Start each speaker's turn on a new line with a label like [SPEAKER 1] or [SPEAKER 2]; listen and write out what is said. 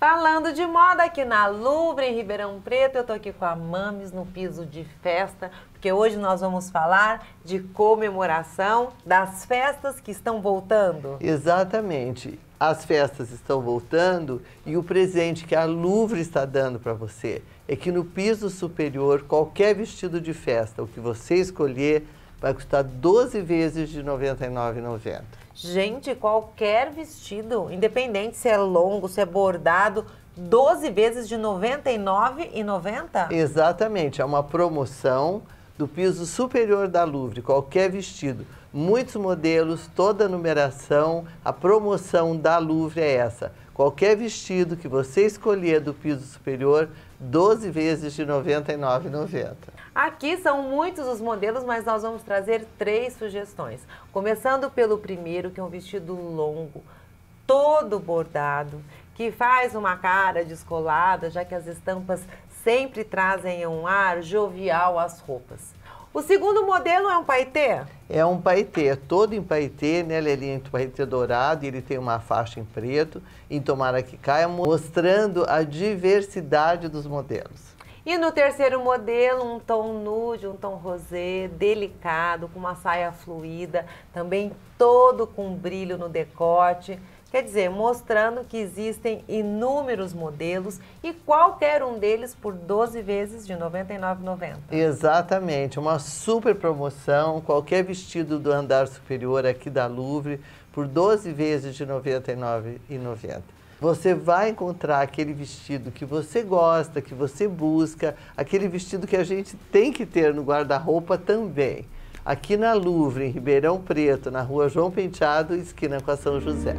[SPEAKER 1] Falando de moda aqui na Louvre em Ribeirão Preto, eu tô aqui com a Mames no piso de festa, porque hoje nós vamos falar de comemoração das festas que estão voltando.
[SPEAKER 2] Exatamente. As festas estão voltando e o presente que a Louvre está dando para você é que no piso superior, qualquer vestido de festa, o que você escolher, vai custar 12 vezes de R$ 99,90.
[SPEAKER 1] Gente, qualquer vestido, independente se é longo, se é bordado, 12 vezes de R$ 99,90?
[SPEAKER 2] Exatamente, é uma promoção do piso superior da Louvre, qualquer vestido. Muitos modelos, toda a numeração, a promoção da Louvre é essa. Qualquer vestido que você escolher do piso superior, 12 vezes de R$ 99,90.
[SPEAKER 1] Aqui são muitos os modelos, mas nós vamos trazer três sugestões. Começando pelo primeiro, que é um vestido longo, todo bordado, que faz uma cara descolada, já que as estampas sempre trazem um ar jovial às roupas. O segundo modelo é um paetê?
[SPEAKER 2] É um paetê, é todo em paetê, né, Lelinha? um paetê dourado, ele tem uma faixa em preto, em tomara que caia, mostrando a diversidade dos modelos.
[SPEAKER 1] E no terceiro modelo, um tom nude, um tom rosé, delicado, com uma saia fluida, também todo com brilho no decote. Quer dizer, mostrando que existem inúmeros modelos e qualquer um deles por 12 vezes de R$ 99,90.
[SPEAKER 2] Exatamente, uma super promoção. Qualquer vestido do andar superior aqui da Louvre por 12 vezes de R$ 99,90. Você vai encontrar aquele vestido que você gosta, que você busca, aquele vestido que a gente tem que ter no guarda-roupa também. Aqui na Louvre, em Ribeirão Preto, na rua João Penteado, esquina com a São José.